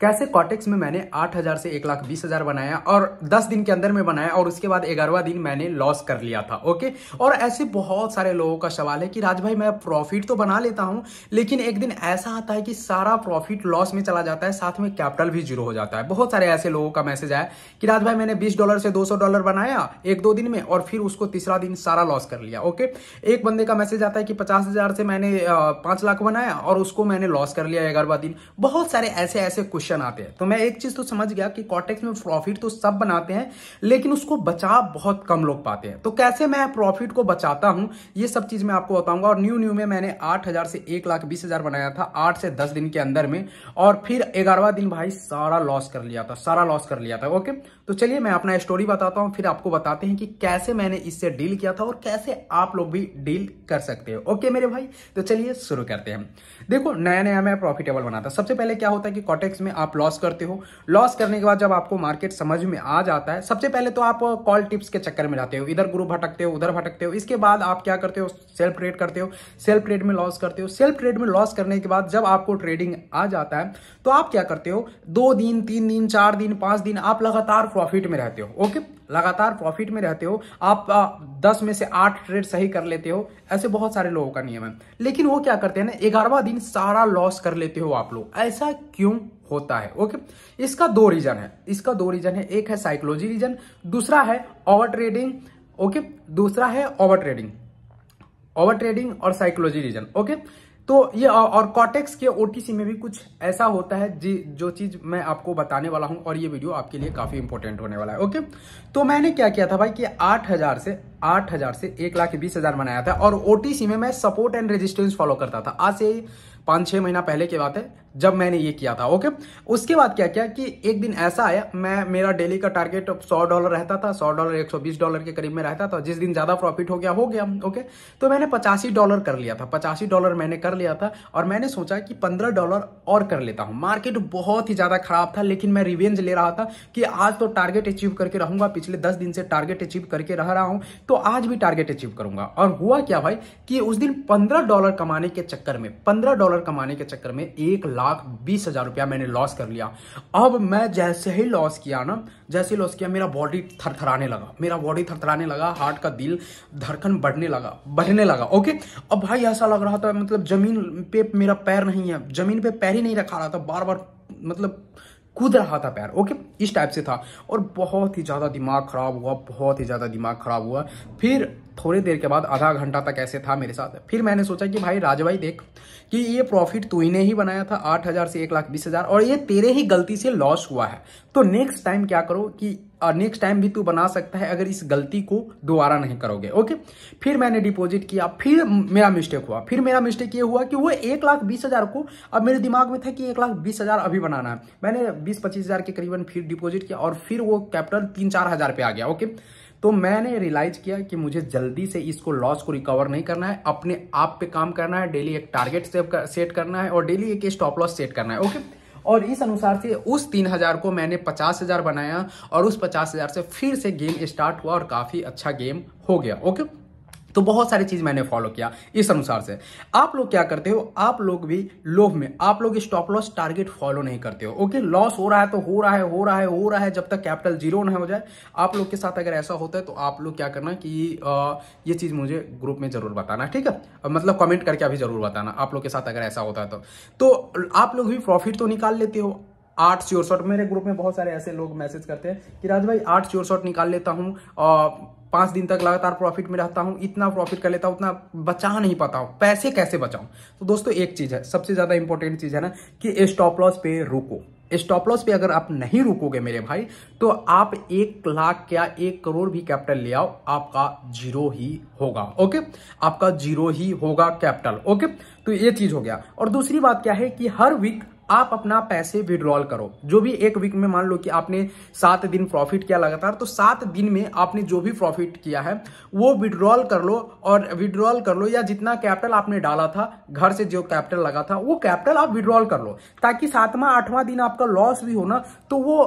कैसे कॉटेक्स में मैंने आठ हजार से एक लाख बीस हजार बनाया और दस दिन के अंदर में बनाया और उसके बाद ग्यारहवा दिन मैंने लॉस कर लिया था ओके और ऐसे बहुत सारे लोगों का सवाल है कि राज भाई मैं प्रॉफिट तो बना लेता हूं लेकिन एक दिन ऐसा आता है कि सारा प्रॉफिट लॉस में चला जाता है साथ में कैपिटल भी जीरो हो जाता है बहुत सारे ऐसे लोगों का मैसेज आया कि राज भाई मैंने बीस डॉलर से दो डॉलर बनाया एक दो दिन में और फिर उसको तीसरा दिन सारा लॉस कर लिया ओके एक बंदे का मैसेज आता है कि पचास से मैंने पांच लाख बनाया और उसको मैंने लॉस कर लिया ग्यारहवा दिन बहुत सारे ऐसे ऐसे क्वेश्चन क्वेश्चन आते हैं तो मैं एक चीज तो समझ गया कि कॉटेक्स में प्रॉफिट तो सब बनाते हैं लेकिन उसको बचा बहुत कम लोग पाते हैं तो कैसे मैं प्रॉफिट को बचाता हूं ये सब चीज मैं आपको बताऊंगा और न्यू न्यू में मैंने आठ से एक लाख बीस बनाया था आठ से दस दिन के अंदर में और फिर ग्यारहवा दिन भाई सारा लॉस कर लिया था सारा लॉस कर लिया था ओके तो चलिए मैं अपना स्टोरी बताता हूँ फिर आपको बताते हैं कि कैसे मैंने इससे डील किया था और कैसे आप लोग भी डील कर सकते हो ओके मेरे भाई तो चलिए शुरू करते हैं देखो नया नया मैं प्रॉफिटेबल बना था सबसे पहले क्या होता है कि कॉटेक्स में आप लॉस करते हो लॉस करने के बाद जब आपको मार्केट समझ में आ जाता है सबसे पहले तो आप कॉल टिप्स के चक्कर में जाते हो इधर ग्रुप भटकते हो उधर भटकते हो इसके बाद आप क्या करते हो सेल्फ ट्रेड करते हो सेल्फ ट्रेड में लॉस करते हो सेल्फ ट्रेड में लॉस करने के बाद जब आपको ट्रेडिंग आ जाता है तो आप क्या करते हो दो दिन तीन दिन चार दिन पांच दिन आप लगातार प्रॉफिट में रहते हो ओके लगातार प्रॉफिट में रहते हो आप आ, दस में से आठ ट्रेड सही कर लेते हो ऐसे बहुत सारे लोगों का नियम है लेकिन वो क्या करते हैं ना ग्यारहवा दिन सारा लॉस कर लेते हो आप लोग ऐसा क्यों होता है ओके इसका दो रीजन है इसका दो रीजन है एक है साइकोलॉजी रीजन दूसरा है ओवर ट्रेडिंग ओके दूसरा है ओवर ट्रेडिंग ओवर ट्रेडिंग और साइकोलॉजी रीजन ओके तो ये और कॉटेक्स के ओटीसी में भी कुछ ऐसा होता है जी जो चीज मैं आपको बताने वाला हूं और ये वीडियो आपके लिए काफी इंपॉर्टेंट होने वाला है ओके तो मैंने क्या किया था भाई कि 8000 से आठ हजार से एक लाख बीस हजार बनाया था और ओटीसी में मैं सपोर्ट एंड रेजिस्टेंस फॉलो करता था आज से पांच छह महीना पहले की बात है जब मैंने ये किया था ओके उसके बाद क्या किया कि एक दिन ऐसा आया मैं मेरा डेली का टारगेट सौ डॉलर रहता था सौ डॉलर एक सौ बीस डॉलर के करीब में रहता था जिस दिन ज़्यादा प्रॉफिट हो गया हो गया ओके तो मैंने पचासी डॉलर कर लिया था पचासी डॉलर मैंने कर लिया था और मैंने सोचा कि पंद्रह डॉलर और कर लेता हूं मार्केट बहुत ही ज़्यादा खराब था लेकिन मैं रिवेंज ले रहा था कि आज तो टारगेट अचीव करके रहूंगा पिछले दस दिन से टारगेट अचीव करके रह रहा हूँ तो आज भी टारगेट अचीव करूंगा और हुआ क्या भाई कि उस दिन पंद्रह डॉलर कमाने के चक्कर में पंद्रह डॉलर कमाने के चक्कर में एक लाख बीस हजार रुपया मैंने लॉस कर लिया अब मैं जैसे ही लॉस किया ना जैसे लॉस किया मेरा बॉडी थरथराने लगा मेरा बॉडी थरथराने लगा हार्ट का दिल धड़कन बढ़ने लगा बढ़ने लगा ओके अब भाई ऐसा लग रहा था मतलब जमीन पे मेरा पैर नहीं है जमीन पे पैर ही नहीं रखा रहा था बार बार मतलब कूद रहा था पैर ओके इस टाइप से था और बहुत ही ज़्यादा दिमाग ख़राब हुआ बहुत ही ज़्यादा दिमाग ख़राब हुआ फिर थोड़ी देर के बाद आधा घंटा तक ऐसे था मेरे साथ फिर मैंने सोचा कि भाई राज भाई देख कि ये प्रॉफिट तू ही ने ही बनाया था आठ हज़ार से एक लाख बीस हज़ार और ये तेरे ही गलती से लॉस हुआ है तो नेक्स्ट टाइम क्या करो कि और नेक्स्ट टाइम भी तू बना सकता है अगर इस गलती को दोबारा नहीं करोगे ओके फिर मैंने डिपॉजिट किया फिर मेरा मिस्टेक हुआ फिर मेरा मिस्टेक ये हुआ कि वो एक लाख बीस हज़ार को अब मेरे दिमाग में था कि एक लाख बीस हज़ार अभी बनाना है मैंने बीस पच्चीस हज़ार के करीबन फिर डिपॉजिट किया और फिर वो कैपिटल तीन चार हज़ार पे आ गया ओके तो मैंने रियलाइज किया कि मुझे जल्दी से इसको लॉस को रिकवर नहीं करना है अपने आप पे काम करना है डेली एक टारगेट सेट करना है और डेली एक स्टॉप लॉस सेट करना है ओके और इस अनुसार से उस तीन हज़ार को मैंने पचास हज़ार बनाया और उस पचास हज़ार से फिर से गेम स्टार्ट हुआ और काफ़ी अच्छा गेम हो गया ओके तो बहुत सारी चीज़ मैंने फॉलो किया इस अनुसार से आप लोग क्या करते हो आप लोग भी लोभ में आप लोग स्टॉप लॉस टारगेट फॉलो नहीं करते हो ओके लॉस हो रहा है तो हो रहा है हो रहा है हो रहा है जब तक कैपिटल जीरो ना हो जाए आप लोग के साथ अगर ऐसा होता है तो आप लोग क्या करना कि आ, ये चीज़ मुझे ग्रुप में ज़रूर बताना ठीक है मतलब कमेंट करके अभी ज़रूर बताना आप लोग के साथ अगर ऐसा होता है तो, तो आप लोग भी प्रॉफिट तो निकाल लेते हो आठ श्योर शॉट मेरे ग्रुप में बहुत सारे ऐसे लोग मैसेज करते हैं कि राज भाई आठ श्योर शॉट निकाल लेता हूँ और पाँच दिन तक लगातार प्रॉफिट में रहता हूँ इतना प्रॉफिट कर लेता हूँ उतना बचा नहीं पाता हूँ पैसे कैसे बचाऊँ तो दोस्तों एक चीज़ है सबसे ज़्यादा इंपॉर्टेंट चीज़ है ना कि स्टॉप लॉस पे रुको स्टॉप लॉस पे अगर आप नहीं रुकोगे मेरे भाई तो आप एक लाख या एक करोड़ भी कैपिटल ले आओ आपका जीरो ही होगा ओके आपका जीरो ही होगा कैपिटल ओके तो ये चीज हो गया और दूसरी बात क्या है कि हर वीक आप अपना पैसे विड्रॉल करो जो भी एक वीक में मान लो कि आपने सात दिन प्रॉफिट किया लगातार तो सात दिन में आपने जो भी प्रॉफिट किया है वो विड्रॉल कर लो और विड्रॉल कर लो या जितना कैपिटल आपने डाला था घर से जो कैपिटल लगा था वो कैपिटल आप विड्रॉल कर लो ताकि सातवां आठवां दिन आपका लॉस भी हो ना तो वो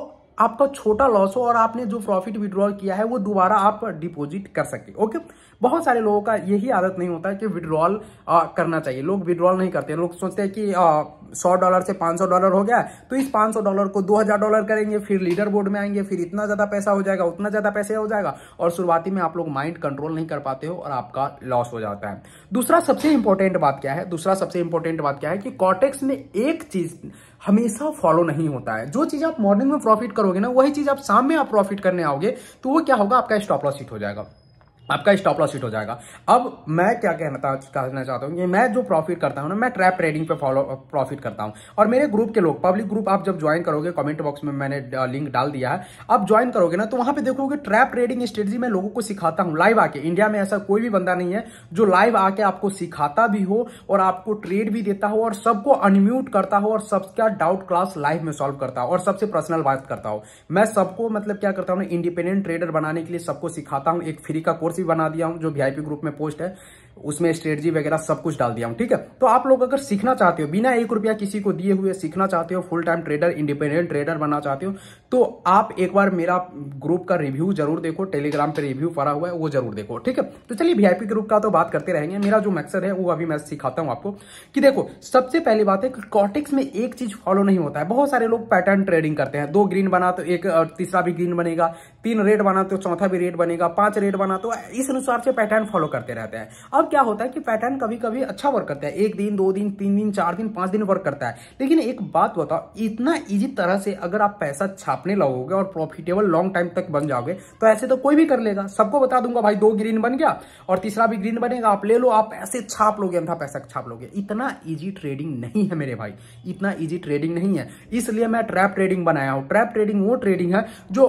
आपका छोटा लॉस हो और आपने जो प्रॉफिट विड्रॉ किया है वो दोबारा आप डिपॉजिट कर सके ओके बहुत सारे लोगों का यही आदत नहीं होता है कि विड्रॉल करना चाहिए लोग विड्रॉल नहीं करते लोग सोचते हैं कि सौ डॉलर से पांच सौ डॉलर हो गया तो इस पांच सौ डॉलर को दो हजार डॉलर करेंगे फिर लीडर बोर्ड में आएंगे फिर इतना ज़्यादा पैसा हो जाएगा उतना ज़्यादा पैसा हो जाएगा और शुरुआती में आप लोग माइंड कंट्रोल नहीं कर पाते हो और आपका लॉस हो जाता है दूसरा सबसे इंपॉर्टेंट बात क्या है दूसरा सबसे इंपॉर्टेंट बात क्या है कि कॉटेक्स ने एक चीज़ हमेशा फॉलो नहीं होता है जो चीज़ आप मॉर्निंग में प्रॉफिट करोगे ना वही चीज़ आप शाम में आप प्रॉफिट करने आओगे तो वो क्या होगा आपका स्टॉप लॉस हिट हो जाएगा आपका स्टॉप लॉस हिट हो जाएगा अब मैं क्या कहना कहना चाहता हूँ मैं जो प्रॉफिट करता हूँ ना मैं ट्रैप ट्रेडिंग पे फॉलो प्रॉफिट uh, करता हूँ और मेरे ग्रुप के लोग पब्लिक ग्रुप आप जब ज्वाइन करोगे कमेंट बॉक्स में मैंने लिंक uh, डाल दिया है आप ज्वाइन करोगे ना तो वहां पे देखोगे ट्रैप ट्रेडिंग स्ट्रेटजी मैं लोगों को सिखाता हूँ लाइव आके इंडिया में ऐसा कोई भी बंदा नहीं है जो लाइव आके आपको सिखाता भी हो और आपको ट्रेड भी देता हो और सबको अनम्यूट करता हो और सबका डाउट क्लास लाइव में सॉल्व करता हो और सबसे पर्सनल बात करता हो मैं सबको मतलब क्या करता हूँ इंडिपेंडेंट ट्रेडर बनाने के लिए सबको सिखाता हूँ एक फ्री का कोर्स बना दिया हूँ जो वी ग्रुप में पोस्ट है उसमें स्ट्रेटजी वगैरह सब कुछ डाल दिया हूँ ठीक है तो आप लोग अगर सीखना चाहते हो बिना एक रुपया किसी को दिए हुए सीखना चाहते हो full time trader independent trader बनना चाहते हो तो आप एक बार मेरा ग्रुप का रिव्यू जरूर देखो टेलीग्राम पे रिव्यू पड़ा हुआ है वो जरूर देखो ठीक है तो चलिए वीआईपी ग्रुप का तो बात करते रहेंगे मेरा जो मकसद है वो अभी मैं सिखाता हूँ आपको कि देखो सबसे पहली बात है कि कॉटिक्स में एक चीज फॉलो नहीं होता है बहुत सारे लोग पैटर्न ट्रेडिंग करते हैं दो ग्रीन बना तो एक तीसरा भी ग्रीन बनेगा तीन रेड बना तो चौथा भी रेड बनेगा पांच रेड बना तो इस अनुसार से पैटर्न फॉलो करते रहते हैं अब क्या होता है कि पैटर्न कभी कभी अच्छा वर्क करता है एक दिन दो दिन तीन दिन चार दिन पांच दिन वर्क करता है लेकिन एक बात बताओ इतना इजी तरह से अगर आप पैसा छापने लगोगे और प्रॉफिटेबल लॉन्ग टाइम तक बन जाओगे तो ऐसे तो कोई भी कर लेगा सबको बता दूंगा भाई दो ग्रीन बन गया और तीसरा भी ग्रीन बनेगा आप ले लो आप ऐसे छाप लोगे अंधा पैसा छाप लोगे इतना ईजी ट्रेडिंग नहीं है मेरे भाई इतना ईजी ट्रेडिंग नहीं है इसलिए मैं ट्रैप ट्रेडिंग बनाया हूँ ट्रैप ट्रेडिंग वो ट्रेडिंग है जो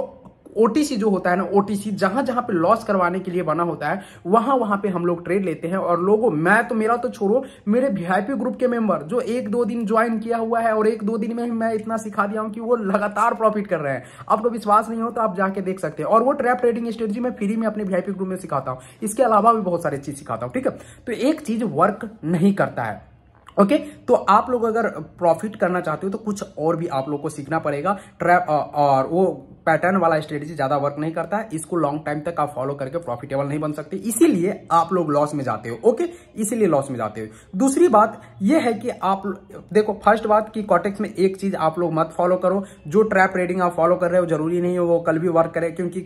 ओटीसी जो होता है ना ओटीसी जहां जहां पे लॉस करवाने के लिए बना होता है वहां वहां पे हम लोग ट्रेड लेते हैं और लोगों मैं तो मेरा तो छोड़ो मेरे वीआईपी ग्रुप के मेंबर जो एक दो दिन ज्वाइन किया हुआ है और एक दो दिन में ही मैं इतना सिखा दिया हूं कि वो लगातार प्रॉफिट कर रहे हैं आपको विश्वास नहीं हो तो आप जाके देख सकते हैं और वो ट्रैप ट्रेडिंग स्ट्रेटेजी मैं फ्री में अपने वीआईपी ग्रुप में सिखाता हूं इसके अलावा भी बहुत सारी चीज सिखाता हूं ठीक है तो एक चीज वर्क नहीं करता है ओके okay, तो आप लोग अगर प्रॉफिट करना चाहते हो तो कुछ और भी आप लोग को सीखना पड़ेगा ट्रैप और वो पैटर्न वाला स्ट्रेटेजी ज्यादा वर्क नहीं करता है इसको लॉन्ग टाइम तक आप फॉलो करके प्रॉफिटेबल नहीं बन सकते इसीलिए आप लोग लॉस में जाते हो ओके इसीलिए लॉस में जाते हो दूसरी बात यह है कि आप देखो फर्स्ट बात कि कॉटेक्स में एक चीज आप लोग मत फॉलो करो जो ट्रैप रेडिंग आप फॉलो कर रहे हो जरूरी नहीं हो वो कल भी वर्क करे क्योंकि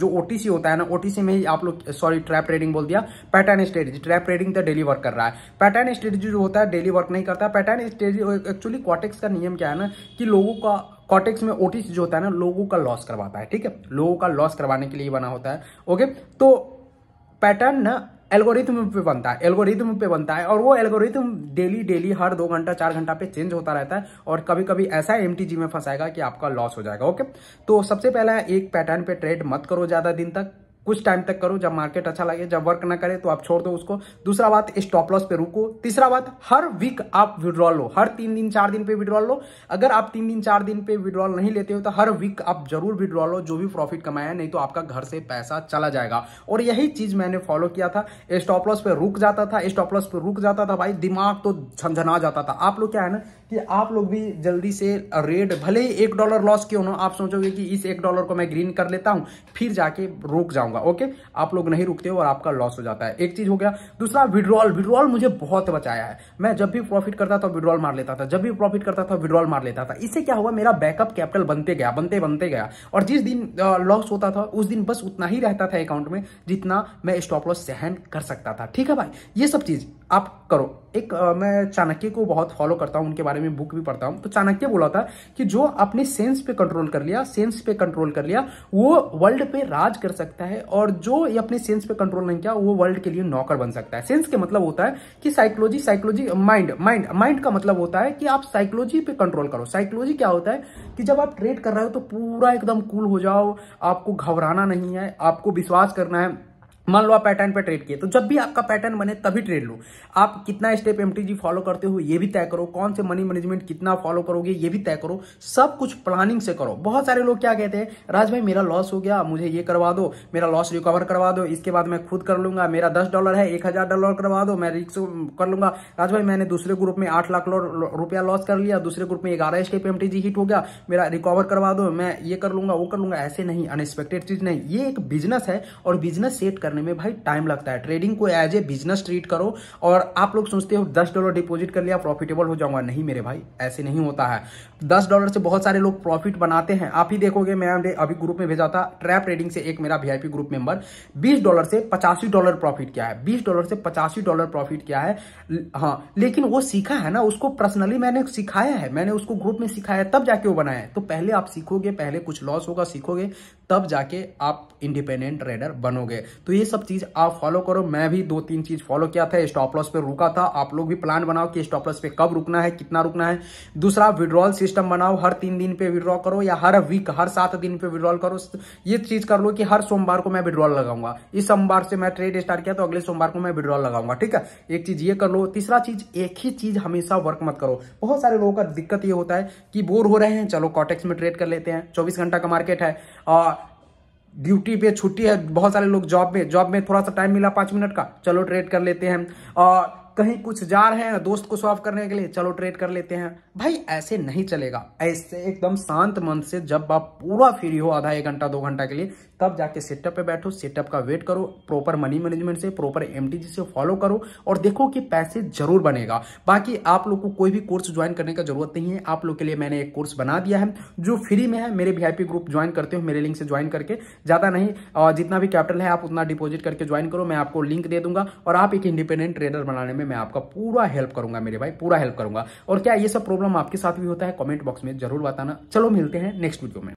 जो ओटीसी होता है ना ओटीसी में ही आप लोग सॉरी ट्रैप रेडिंग बोल दिया पैटर्न स्ट्रेटेजी ट्रैप रेडिंग तो डेली वर्क कर रहा है पैटर्न स्ट्रेटेजी जो होता है डेली वर्क नहीं करता पैटर्न स्ट्रेटेजी एक्चुअली कॉटेक्स का नियम क्या है ना कि लोगों का कॉटेक्स में ओटिस जो होता है ना लोगों का लॉस करवाता है ठीक है लोगों का लॉस करवाने के लिए बना होता है ओके तो पैटर्न ना एल्गोरिथम पे बनता है एल्गोरिथम पे बनता है और वो एल्गोरिथम डेली डेली हर दो घंटा चार घंटा पे चेंज होता रहता है और कभी कभी ऐसा एम में फंसाएगा कि आपका लॉस हो जाएगा ओके तो सबसे पहला एक पैटर्न पे ट्रेड मत करो ज्यादा दिन तक कुछ टाइम तक करो जब मार्केट अच्छा लगे जब वर्क ना करे तो आप छोड़ दो उसको दूसरा बात स्टॉप लॉस पे रुको तीसरा बात हर वीक आप विड्रॉल लो हर तीन दिन चार दिन पे विड्रॉल लो अगर आप तीन दिन चार दिन पे विड्रॉल नहीं लेते हो तो हर वीक आप जरूर विड्रॉल लो जो भी प्रॉफिट कमाया नहीं तो आपका घर से पैसा चला जाएगा और यही चीज मैंने फॉलो किया था स्टॉप लॉस पे रुक जाता था स्टॉप लॉस पे रुक जाता था भाई दिमाग तो झंझना जाता था आप लोग क्या है ना कि आप लोग भी जल्दी से रेड भले ही एक डॉलर लॉस क्यों ना आप सोचोगे कि इस एक डॉलर को मैं ग्रीन कर लेता हूं फिर जाके रुक जाऊंगा होगा ओके आप लोग नहीं रुकते हो और आपका लॉस हो जाता है एक चीज हो गया दूसरा विड्रॉल विड्रॉल मुझे बहुत बचाया है मैं जब भी प्रॉफिट करता था विड्रॉल मार लेता था जब भी प्रॉफिट करता था विड्रॉल मार लेता था इससे क्या हुआ मेरा बैकअप कैपिटल बनते गया बनते बनते गया और जिस दिन लॉस होता था उस दिन बस उतना ही रहता था अकाउंट में जितना मैं स्टॉप लॉस सहन कर सकता था ठीक है भाई ये सब चीज आप करो एक आ, मैं चाणक्य को बहुत फॉलो करता हूँ उनके बारे में बुक भी पढ़ता हूँ तो चाणक्य बोला था कि जो अपने सेंस पे कंट्रोल कर लिया सेंस पे कंट्रोल कर लिया वो वर्ल्ड पे राज कर सकता है और जो ये अपने सेंस पे कंट्रोल नहीं किया वो वर्ल्ड के लिए नौकर बन सकता है सेंस के मतलब होता है कि psychology psychology mind mind mind का मतलब होता है कि आप साइकोलॉजी पे कंट्रोल करो साइकोलॉजी क्या होता है कि जब आप ट्रेड कर रहे हो तो पूरा एकदम कूल हो जाओ आपको घबराना नहीं है आपको विश्वास करना है मान लो आप पैटर्न पे ट्रेड किए तो जब भी आपका पैटर्न बने तभी ट्रेड लो आप कितना स्टेप एमटीजी फॉलो करते हो ये भी तय करो कौन से मनी मैनेजमेंट कितना फॉलो करोगे ये भी तय करो सब कुछ प्लानिंग से करो बहुत सारे लोग क्या कहते हैं राज भाई मेरा लॉस हो गया मुझे ये करवा दो मेरा लॉस रिकवर करवा दो इसके बाद मैं खुद कर लूंगा मेरा दस डॉलर है एक हजार डॉलर करवा दो मैं रिक्स कर लूंगा राज भाई मैंने दूसरे ग्रुप में आठ लाख रुपया लॉस कर लिया दूसरे ग्रुप में ग्यारह स्टेप एम हिट हो गया मेरा रिकवर करवा दो मैं ये कर लूंगा वो कर लूंगा ऐसे नहीं अनएक्सपेक्टेड चीज नहीं ये एक बिजनेस है और बिजनेस सेट करना करने में भाई टाइम लगता है ट्रेडिंग को एज ए बिजनेस ट्रीट करो और आप लोग सोचते हो दस डॉलर डिपॉजिट कर लिया प्रॉफिटेबल हो जाऊंगा नहीं मेरे भाई ऐसे नहीं होता है दस डॉलर से बहुत सारे लोग प्रॉफिट बनाते हैं आप ही देखोगे मैं अभी ग्रुप में भेजा था ट्रैप ट्रेडिंग से एक मेरा वीआईपी ग्रुप मेंबर बीस डॉलर से पचासी डॉलर प्रॉफिट क्या है बीस डॉलर से पचासी डॉलर प्रॉफिट क्या है हाँ लेकिन वो सीखा है ना उसको पर्सनली मैंने सिखाया है मैंने उसको ग्रुप में सिखाया है तब जाके वो बनाया है तो पहले आप सीखोगे पहले कुछ लॉस होगा सीखोगे तब जाके आप इंडिपेंडेंट ट्रेडर बनोगे तो ये सब चीज आप फॉलो करो मैं भी दो तीन चीज फॉलो किया था स्टॉप लॉस पे रुका था आप लोग भी प्लान बनाओ कि स्टॉप लॉस पे कब रुकना है कितना रुकना है दूसरा विड्रॉल सिस्टम बनाओ हर तीन दिन पे विड्रॉ करो या हर वीक हर सात दिन पे विड्रॉल करो ये चीज कर लो कि हर सोमवार को मैं विड्रॉल लगाऊंगा इस सोमवार से मैं ट्रेड स्टार्ट किया तो अगले सोमवार को मैं विड्रॉल लगाऊंगा ठीक है एक चीज ये कर लो तीसरा चीज एक ही चीज हमेशा वर्क मत करो बहुत सारे लोगों का दिक्कत ये होता है कि बोर हो रहे हैं चलो कॉटेक्स में ट्रेड कर लेते हैं चौबीस घंटा का मार्केट है ड्यूटी पे छुट्टी है बहुत सारे लोग जॉब में जॉब में थोड़ा सा टाइम मिला पांच मिनट का चलो ट्रेड कर लेते हैं और कहीं कुछ जा रहे हैं दोस्त को सॉल्व करने के लिए चलो ट्रेड कर लेते हैं भाई ऐसे नहीं चलेगा ऐसे एकदम शांत मन से जब आप पूरा फ्री हो आधा एक घंटा दो घंटा के लिए तब जाके सेटअप पे बैठो सेटअप का वेट करो प्रॉपर मनी मैनेजमेंट से प्रॉपर एम से फॉलो करो और देखो कि पैसे जरूर बनेगा बाकी आप लोग को कोई भी कोर्स ज्वाइन करने का जरूरत नहीं है आप लोग के लिए मैंने एक कोर्स बना दिया है जो फ्री में है मेरे वी ग्रुप ज्वाइन करते हो मेरे लिंक से ज्वाइन करके ज़्यादा नहीं जितना भी कैपिटल है आप उतना डिपोजिट करके ज्वाइन करो मैं आपको लिंक दे दूंगा और आप एक इंडिपेंडेंट ट्रेडर बनाने में मैं आपका पूरा हेल्प करूंगा मेरे भाई पूरा हेल्प करूंगा और क्या ये सब प्रॉब्लम आपके साथ भी होता है कॉमेंट बॉक्स में जरूर बताना चलो मिलते हैं नेक्स्ट वीडियो में